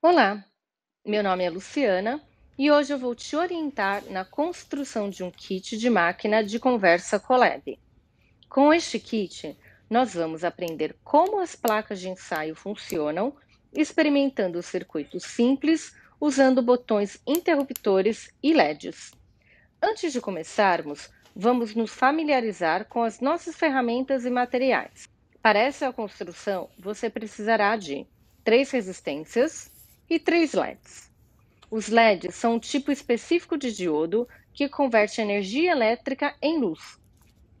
Olá, meu nome é Luciana e hoje eu vou te orientar na construção de um kit de máquina de conversa Colab. Com este kit, nós vamos aprender como as placas de ensaio funcionam, experimentando circuitos simples usando botões interruptores e LEDs. Antes de começarmos, vamos nos familiarizar com as nossas ferramentas e materiais. Para essa construção, você precisará de três resistências, e três LEDs. Os LEDs são um tipo específico de diodo que converte energia elétrica em luz.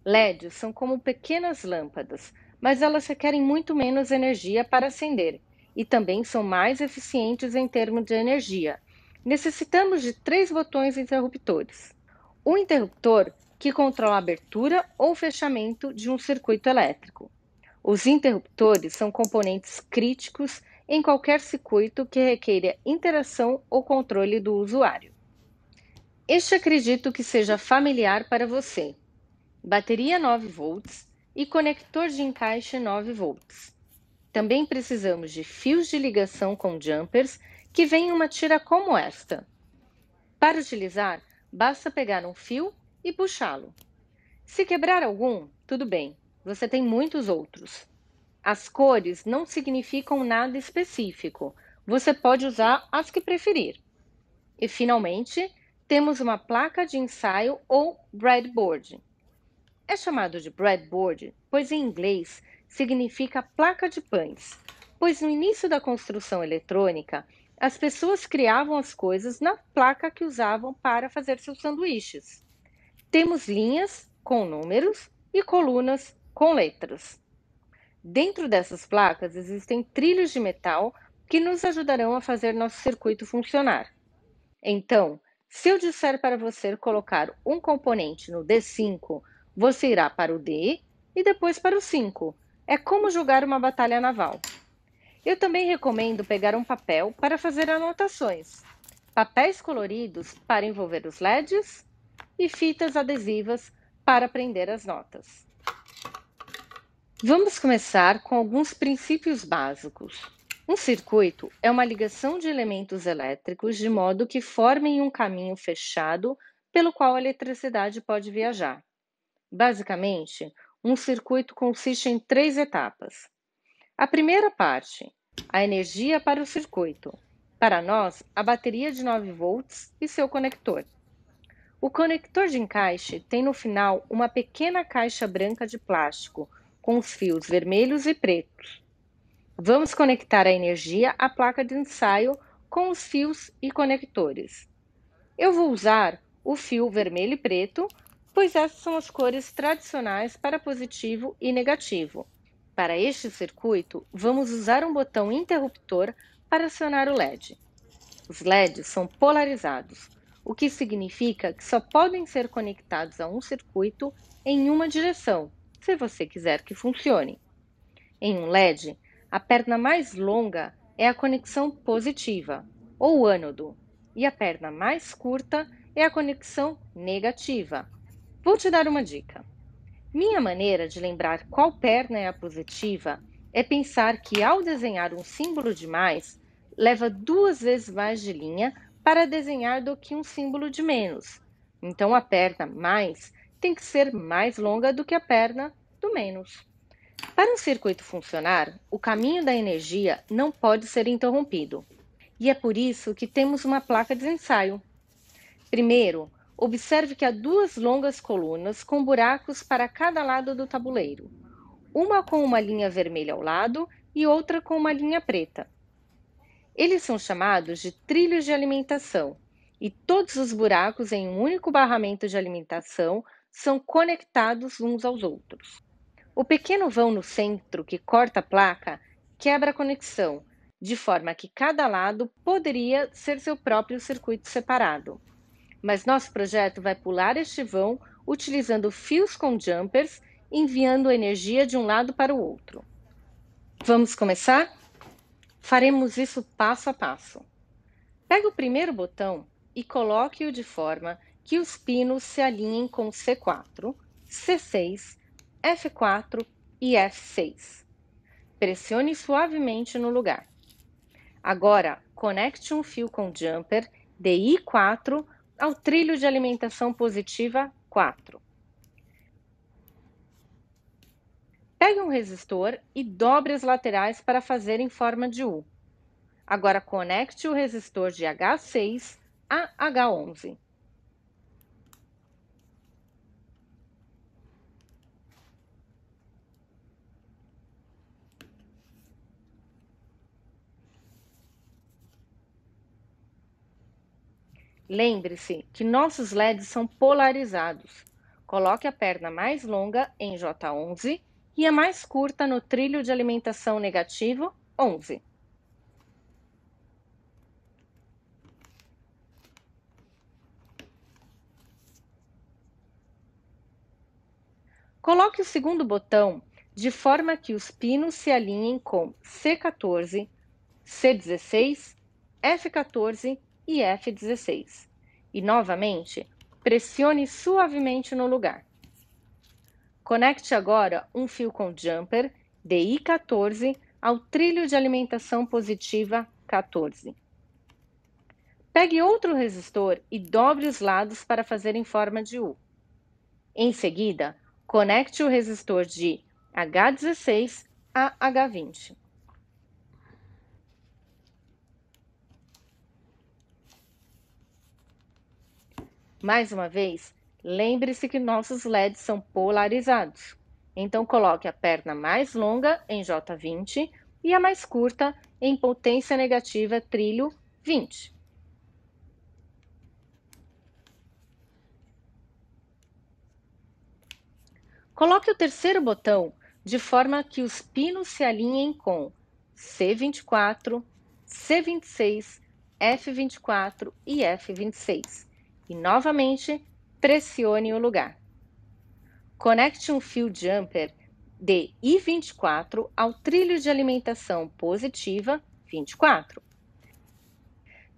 LEDs são como pequenas lâmpadas, mas elas requerem muito menos energia para acender e também são mais eficientes em termos de energia. Necessitamos de três botões interruptores. O interruptor que controla a abertura ou fechamento de um circuito elétrico. Os interruptores são componentes críticos em qualquer circuito que requeira interação ou controle do usuário. Este acredito que seja familiar para você. Bateria 9 volts e conector de encaixe 9 volts. Também precisamos de fios de ligação com jumpers que vem em uma tira como esta. Para utilizar, basta pegar um fio e puxá-lo. Se quebrar algum, tudo bem, você tem muitos outros. As cores não significam nada específico. Você pode usar as que preferir. E, finalmente, temos uma placa de ensaio ou breadboard. É chamado de breadboard, pois em inglês significa placa de pães, pois no início da construção eletrônica, as pessoas criavam as coisas na placa que usavam para fazer seus sanduíches. Temos linhas com números e colunas com letras. Dentro dessas placas existem trilhos de metal que nos ajudarão a fazer nosso circuito funcionar. Então, se eu disser para você colocar um componente no D5, você irá para o D e depois para o 5. É como jogar uma batalha naval. Eu também recomendo pegar um papel para fazer anotações, papéis coloridos para envolver os LEDs e fitas adesivas para prender as notas. Vamos começar com alguns princípios básicos. Um circuito é uma ligação de elementos elétricos de modo que formem um caminho fechado pelo qual a eletricidade pode viajar. Basicamente, um circuito consiste em três etapas. A primeira parte, a energia para o circuito. Para nós, a bateria de 9 volts e seu conector. O conector de encaixe tem no final uma pequena caixa branca de plástico com os fios vermelhos e pretos. Vamos conectar a energia à placa de ensaio com os fios e conectores. Eu vou usar o fio vermelho e preto, pois essas são as cores tradicionais para positivo e negativo. Para este circuito, vamos usar um botão interruptor para acionar o LED. Os LEDs são polarizados, o que significa que só podem ser conectados a um circuito em uma direção, se você quiser que funcione. Em um LED, a perna mais longa é a conexão positiva, ou ânodo, e a perna mais curta é a conexão negativa. Vou te dar uma dica. Minha maneira de lembrar qual perna é a positiva é pensar que ao desenhar um símbolo de mais, leva duas vezes mais de linha para desenhar do que um símbolo de menos. Então a perna mais tem que ser mais longa do que a perna do menos. Para um circuito funcionar, o caminho da energia não pode ser interrompido. E é por isso que temos uma placa de ensaio. Primeiro, observe que há duas longas colunas com buracos para cada lado do tabuleiro, uma com uma linha vermelha ao lado e outra com uma linha preta. Eles são chamados de trilhos de alimentação, e todos os buracos em um único barramento de alimentação são conectados uns aos outros. O pequeno vão no centro que corta a placa quebra a conexão, de forma que cada lado poderia ser seu próprio circuito separado. Mas nosso projeto vai pular este vão utilizando fios com jumpers, enviando energia de um lado para o outro. Vamos começar? Faremos isso passo a passo. Pega o primeiro botão e coloque-o de forma que os pinos se alinhem com C4, C6, F4 e F6. Pressione suavemente no lugar. Agora, conecte um fio com jumper de I4 ao trilho de alimentação positiva 4. Pegue um resistor e dobre as laterais para fazer em forma de U. Agora conecte o resistor de H6 a H11. Lembre-se que nossos LEDs são polarizados. Coloque a perna mais longa em J11 e a mais curta no trilho de alimentação negativo 11. Coloque o segundo botão de forma que os pinos se alinhem com C14, C16, F14 e F16. E novamente, pressione suavemente no lugar. Conecte agora um fio com jumper DI14 ao trilho de alimentação positiva 14. Pegue outro resistor e dobre os lados para fazer em forma de U. Em seguida, conecte o resistor de H16 a H20. Mais uma vez, lembre-se que nossos LEDs são polarizados. Então coloque a perna mais longa em J20 e a mais curta em potência negativa trilho 20. Coloque o terceiro botão de forma que os pinos se alinhem com C24, C26, F24 e F26 e novamente pressione o lugar. Conecte um fio jumper de I24 ao trilho de alimentação positiva 24.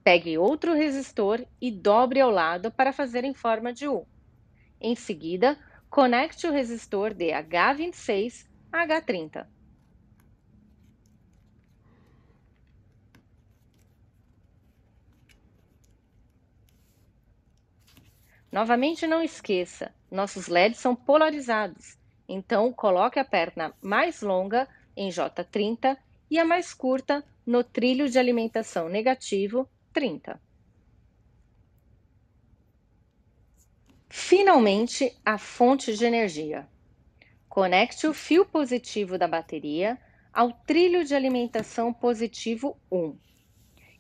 Pegue outro resistor e dobre ao lado para fazer em forma de U. Em seguida, conecte o resistor de H26 a H30. Novamente, não esqueça, nossos LEDs são polarizados, então coloque a perna mais longa em J30 e a mais curta no trilho de alimentação negativo 30. Finalmente, a fonte de energia. Conecte o fio positivo da bateria ao trilho de alimentação positivo 1.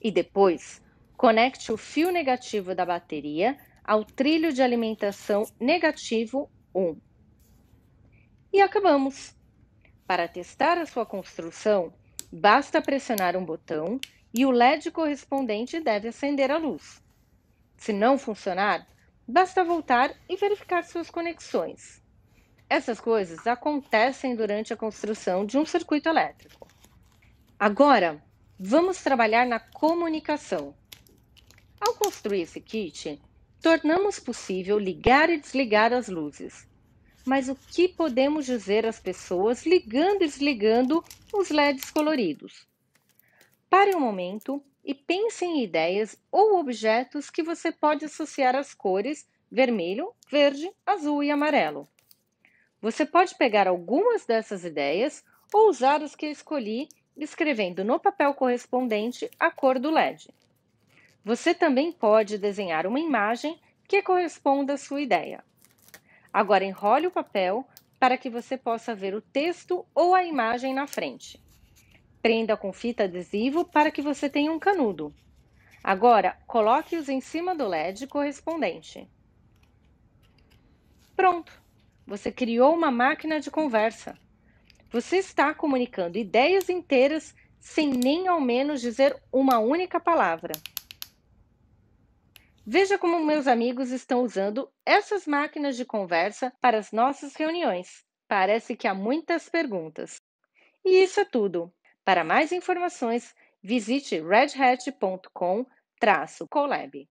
E depois, conecte o fio negativo da bateria ao trilho de alimentação negativo 1. E acabamos! Para testar a sua construção, basta pressionar um botão e o LED correspondente deve acender a luz. Se não funcionar, basta voltar e verificar suas conexões. Essas coisas acontecem durante a construção de um circuito elétrico. Agora, vamos trabalhar na comunicação. Ao construir esse kit, Tornamos possível ligar e desligar as luzes. Mas o que podemos dizer às pessoas ligando e desligando os LEDs coloridos? Pare um momento e pense em ideias ou objetos que você pode associar às cores vermelho, verde, azul e amarelo. Você pode pegar algumas dessas ideias ou usar as que escolhi escrevendo no papel correspondente a cor do LED. Você também pode desenhar uma imagem que corresponda à sua ideia. Agora enrole o papel para que você possa ver o texto ou a imagem na frente. Prenda com fita adesivo para que você tenha um canudo. Agora, coloque-os em cima do LED correspondente. Pronto! Você criou uma máquina de conversa. Você está comunicando ideias inteiras sem nem ao menos dizer uma única palavra. Veja como meus amigos estão usando essas máquinas de conversa para as nossas reuniões. Parece que há muitas perguntas. E isso é tudo. Para mais informações, visite redhat.com-colab.